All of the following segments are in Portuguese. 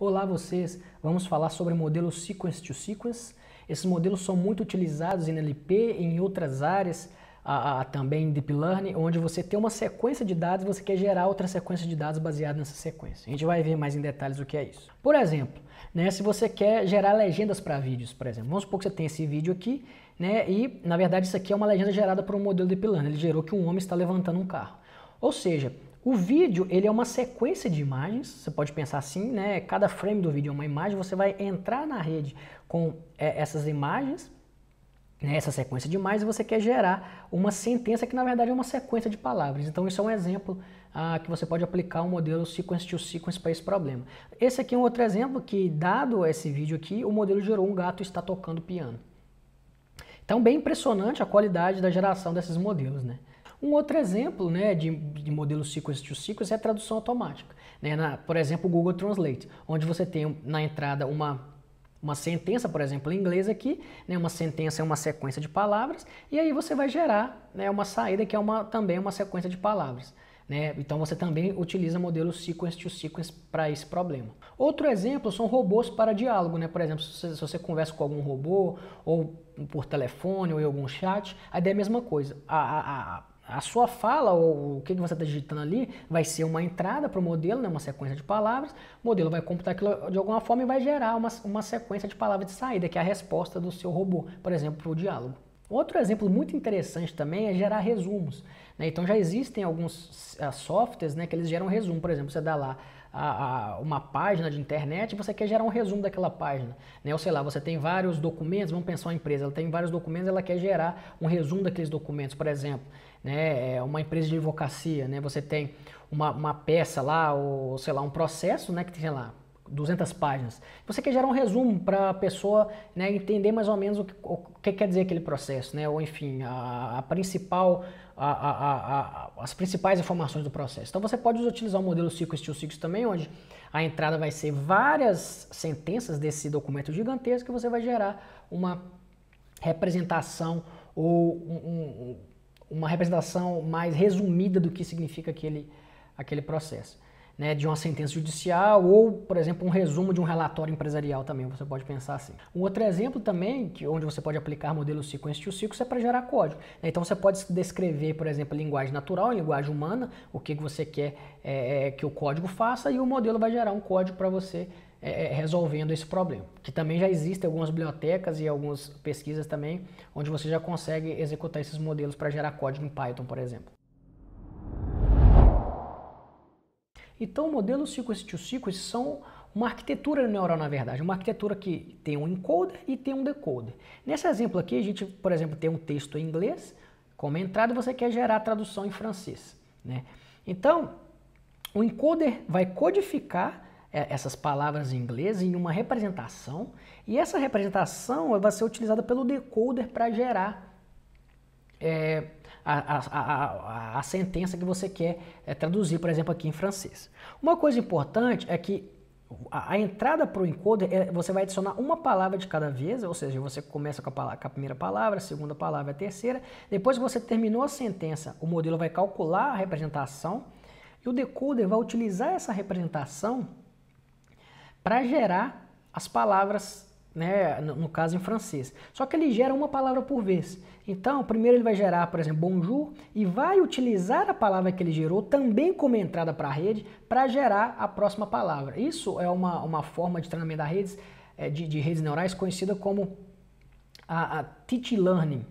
Olá vocês, vamos falar sobre modelos Sequence to Sequence. Esses modelos são muito utilizados em NLP e em outras áreas, a, a, também em Deep Learning, onde você tem uma sequência de dados e você quer gerar outra sequência de dados baseada nessa sequência. A gente vai ver mais em detalhes o que é isso. Por exemplo, né, se você quer gerar legendas para vídeos, por exemplo, vamos supor que você tem esse vídeo aqui, né, e na verdade isso aqui é uma legenda gerada por um modelo Deep Learning, ele gerou que um homem está levantando um carro. Ou seja, o vídeo, ele é uma sequência de imagens, você pode pensar assim, né? Cada frame do vídeo é uma imagem, você vai entrar na rede com é, essas imagens, né? essa sequência de imagens, e você quer gerar uma sentença que na verdade é uma sequência de palavras. Então isso é um exemplo ah, que você pode aplicar um modelo sequence to sequence para esse problema. Esse aqui é um outro exemplo que, dado esse vídeo aqui, o modelo gerou um gato está tocando piano. Então, bem impressionante a qualidade da geração desses modelos, né? Um outro exemplo né, de, de modelo sequence to sequence é a tradução automática. Né? Na, por exemplo, o Google Translate, onde você tem na entrada uma, uma sentença, por exemplo, em inglês aqui, né, uma sentença é uma sequência de palavras, e aí você vai gerar né, uma saída que é uma, também é uma sequência de palavras. Né? Então você também utiliza modelo sequence to sequence para esse problema. Outro exemplo são robôs para diálogo, né? Por exemplo, se você, se você, conversa com algum robô ou por telefone ou em algum chat, a ideia é a mesma coisa. A, a, a a sua fala, ou o que você está digitando ali, vai ser uma entrada para o modelo, né, uma sequência de palavras. O modelo vai computar aquilo de alguma forma e vai gerar uma, uma sequência de palavras de saída, que é a resposta do seu robô, por exemplo, para o diálogo. Outro exemplo muito interessante também é gerar resumos. Né? Então já existem alguns ah, softwares né, que eles geram resumo. Por exemplo, você dá lá a, a, uma página de internet e você quer gerar um resumo daquela página. Né? Ou sei lá, você tem vários documentos, vamos pensar uma empresa, ela tem vários documentos, ela quer gerar um resumo daqueles documentos, por exemplo né? É uma empresa de advocacia, né? Você tem uma, uma peça lá, ou sei lá, um processo, né? Que tem, sei lá, 200 páginas. Você quer gerar um resumo para a pessoa né, entender mais ou menos o que, o que, quer dizer aquele processo, né? ou enfim, a, a principal, a, a, as principais informações do processo. Então você pode utilizar o modelo 5 Steel Six também, onde a entrada vai ser várias sentenças desse documento gigantesco que você vai gerar uma representação ou um, um uma representação mais resumida do que significa aquele, aquele processo. Né, de uma sentença judicial ou, por exemplo, um resumo de um relatório empresarial também, você pode pensar assim. Um outro exemplo também, que, onde você pode aplicar modelo sequence to sequence, é para gerar código. Né? Então você pode descrever, por exemplo, linguagem natural, linguagem humana, o que, que você quer é, é que o código faça e o modelo vai gerar um código para você é, é, resolvendo esse problema. Que também já existem algumas bibliotecas e algumas pesquisas também, onde você já consegue executar esses modelos para gerar código em Python, por exemplo. Então, o modelo sequence to sequence são uma arquitetura neural, na verdade, uma arquitetura que tem um encoder e tem um decoder. Nesse exemplo aqui, a gente, por exemplo, tem um texto em inglês como entrada e você quer gerar a tradução em francês. Né? Então, o encoder vai codificar é, essas palavras em inglês em uma representação e essa representação vai ser utilizada pelo decoder para gerar é, a, a, a, a, sentença que você quer é, traduzir, por exemplo, aqui em francês. Uma coisa importante é que a, entrada para o encoder, é, você vai adicionar uma palavra de cada vez, ou seja, você começa com a, palavra, com a primeira palavra, a segunda palavra, a terceira. Depois que você terminou a sentença, o modelo vai calcular a representação e o decoder vai utilizar essa representação para gerar as palavras, né, no, no, caso em francês. Só que ele gera uma palavra por vez. Então, primeiro ele vai gerar, por exemplo, bonjour e vai utilizar a palavra que ele gerou também como entrada para a rede para gerar a próxima palavra. Isso é uma, uma forma de treinamento da redes, é, de, de redes neurais conhecida como a, a teach learning,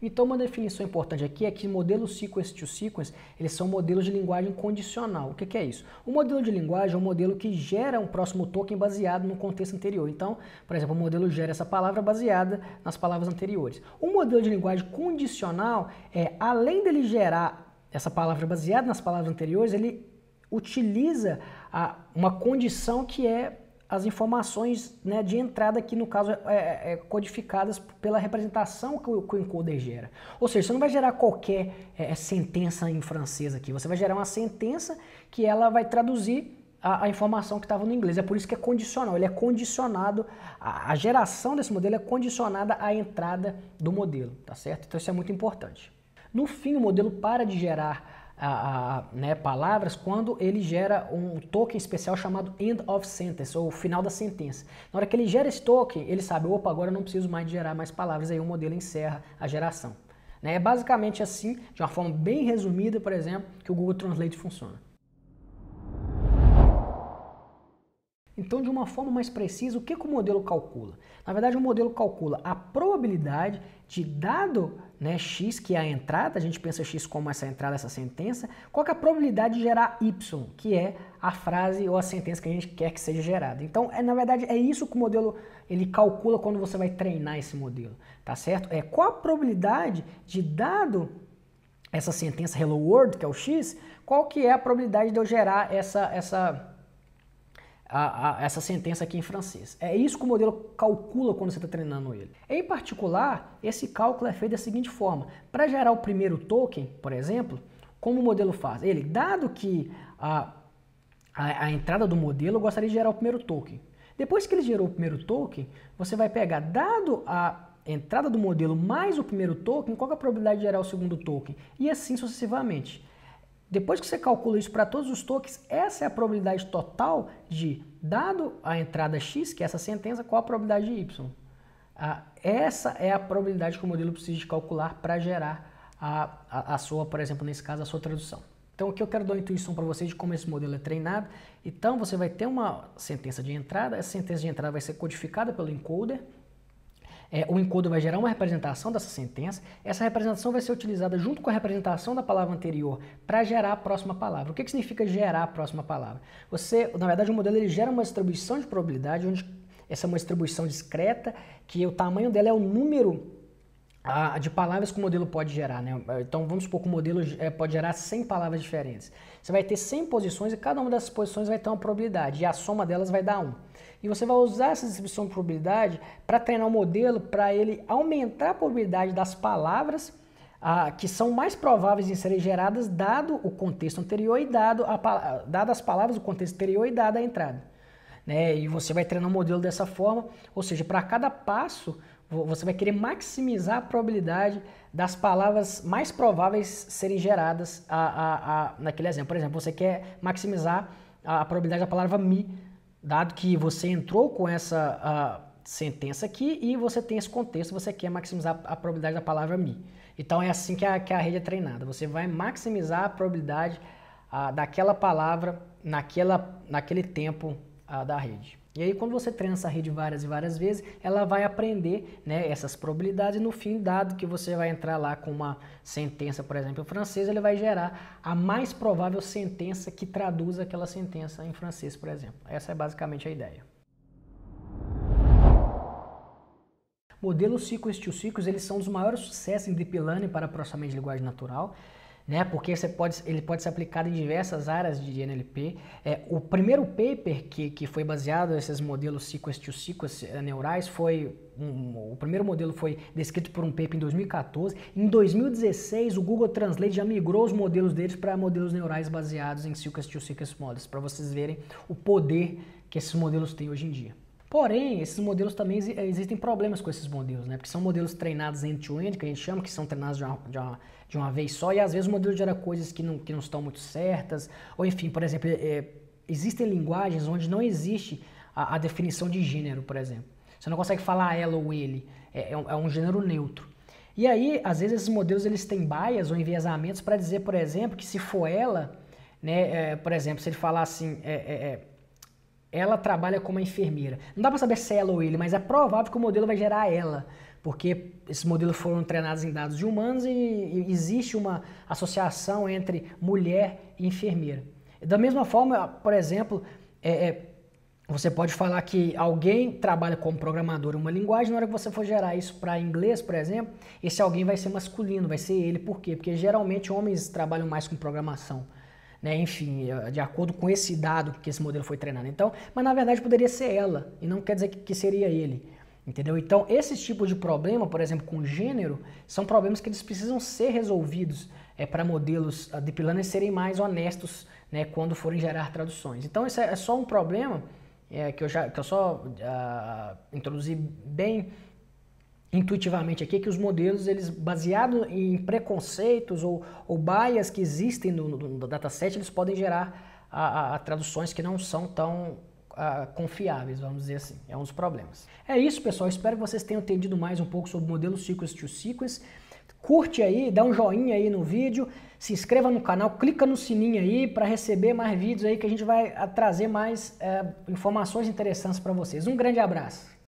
então, uma definição importante aqui é que modelos sequence to sequence, eles são modelos de linguagem condicional. O que, que é isso? O modelo de linguagem é um modelo que gera um próximo token baseado no contexto anterior. Então, por exemplo, o modelo gera essa palavra baseada nas palavras anteriores. O modelo de linguagem condicional é, além dele gerar essa palavra baseada nas palavras anteriores, ele utiliza a, uma condição que é as informações né, de entrada que, no caso, é, é, é codificadas pela representação que o, que o, encoder gera. Ou seja, você não vai gerar qualquer é, é, sentença em francês aqui, você vai gerar uma sentença que ela vai traduzir a, a informação que estava no inglês. É por isso que é condicional, ele é condicionado, a, a, geração desse modelo é condicionada à entrada do modelo, tá certo? Então isso é muito importante. No fim, o modelo para de gerar a, a, né, palavras quando ele gera um token especial chamado end of sentence, ou final da sentença. Na hora que ele gera esse token, ele sabe, opa, agora eu não preciso mais de gerar mais palavras, aí o modelo encerra a geração. Né? É basicamente assim, de uma forma bem resumida, por exemplo, que o Google Translate funciona. Então, de uma forma mais precisa, o que, que o modelo calcula? Na verdade, o modelo calcula a probabilidade de, dado né, x, que é a entrada, a gente pensa x como essa entrada, essa sentença, qual é a probabilidade de gerar y, que é a frase ou a sentença que a gente quer que seja gerada. Então, é, na verdade, é isso que o modelo ele calcula quando você vai treinar esse modelo, tá certo? É qual a probabilidade de dado essa sentença hello world, que é o x, qual que é a probabilidade de eu gerar essa, essa a, a, essa sentença aqui em francês. É isso que o modelo calcula quando você está treinando ele. Em particular, esse cálculo é feito da seguinte forma: para gerar o primeiro token, por exemplo, como o modelo faz? Ele, dado que a, a, a entrada do modelo, eu gostaria de gerar o primeiro token. Depois que ele gerou o primeiro token, você vai pegar, dado a entrada do modelo mais o primeiro token, qual é a probabilidade de gerar o segundo token? E assim sucessivamente. Depois que você calcula isso para todos os tokens, essa é a probabilidade total de, dado a entrada X, que é essa sentença, qual a probabilidade de Y. Ah, essa é a probabilidade que o modelo precisa de calcular para gerar a, a, a sua, por exemplo, nesse caso, a sua tradução. Então, aqui eu quero dar uma intuição para vocês de como esse modelo é treinado. Então, você vai ter uma sentença de entrada, essa sentença de entrada vai ser codificada pelo encoder, é, o encodo vai gerar uma representação dessa sentença, essa representação vai ser utilizada junto com a representação da palavra anterior para gerar a próxima palavra. O que, que significa gerar a próxima palavra? Você, na verdade, o modelo ele gera uma distribuição de probabilidade, onde essa é uma distribuição discreta, que o tamanho dela é o número de palavras que o modelo pode gerar. Né? Então vamos supor que o modelo é, pode gerar 100 palavras diferentes. Você vai ter 100 posições e cada uma dessas posições vai ter uma probabilidade e a soma delas vai dar 1. E você vai usar essa distribuição de probabilidade para treinar o modelo para ele aumentar a probabilidade das palavras que são mais prováveis de serem geradas dado o contexto anterior e dado a, dado as palavras do contexto anterior e dada a entrada. Né? E você vai treinar o modelo dessa forma, ou seja, para cada passo você vai querer maximizar a probabilidade das palavras mais prováveis serem geradas a, a, a, naquele exemplo. Por exemplo, você quer maximizar a, probabilidade da palavra me, dado que você entrou com essa sentença aqui e você tem esse contexto, você quer maximizar a probabilidade da palavra me. Então é assim que a, que a rede é treinada. Você vai maximizar a probabilidade daquela palavra naquela, naquele tempo da rede. E aí quando você treina essa rede várias e várias vezes, ela vai aprender né, essas probabilidades e no fim, dado que você vai entrar lá com uma sentença, por exemplo, em francês, ele vai gerar a mais provável sentença que traduz aquela sentença em francês, por exemplo. Essa é basicamente a ideia. Modelos ciclo e ciclos, eles são um dos maiores sucessos em deep learning para processamento de linguagem natural né? Porque você pode, ele pode ser aplicado em diversas áreas de NLP. É, o primeiro paper que, que foi baseado nesses modelos sequence to sequence eh, neurais foi um, o primeiro modelo foi descrito por um paper em 2014. Em 2016, o Google Translate já migrou os modelos deles para modelos neurais baseados em sequence to sequence models, para vocês verem o poder que esses modelos têm hoje em dia. Porém, esses modelos também eh, existem problemas com esses modelos, né? Porque são modelos treinados end-to-end, que a gente chama, que são treinados de uma, de uma, de uma vez só, e às vezes o modelo gera coisas que não, que não estão muito certas. Ou enfim, por exemplo, é, existem linguagens onde não existe a, a, definição de gênero, por exemplo. Você não consegue falar ela ou ele, é, é, um, é um gênero neutro. E aí, às vezes, esses modelos eles têm baias ou enviesamentos para dizer, por exemplo, que se for ela, né, é, por exemplo, se ele falar assim, é, ela trabalha como enfermeira. Não dá para saber se é ela ou ele, mas é provável que o modelo vai gerar ela, porque esses modelos foram treinados em dados de humanos e, e existe uma associação entre mulher e enfermeira. Da mesma forma, por exemplo, é, é, você pode falar que alguém trabalha como programador em uma linguagem, na hora que você for gerar isso para inglês, por exemplo, esse alguém vai ser masculino, vai ser ele. Por quê? Porque geralmente homens trabalham mais com programação. Né? Enfim, de acordo com esse dado que esse modelo foi treinado. Então, mas na verdade poderia ser ela, e não quer dizer que, que seria ele. Entendeu? Então, esses tipos de problema, por exemplo, com gênero, são problemas que eles precisam ser resolvidos é, para modelos ah, de planner serem mais honestos né, quando forem gerar traduções. Então, isso é, é só um problema é, que, eu já, que eu só uh, introduzi bem intuitivamente aqui que os modelos, eles baseados em preconceitos ou, ou bias que existem no, no, no dataset, eles podem gerar a, a, a traduções que não são tão a, confiáveis, vamos dizer assim. É um dos problemas. É isso, pessoal. Espero que vocês tenham entendido mais um pouco sobre o modelo sequence to sequence. Curte aí, dá um joinha aí no vídeo, se inscreva no canal, clica no sininho aí para receber mais vídeos aí que a gente vai ah, trazer mais é, informações interessantes para vocês. Um grande abraço!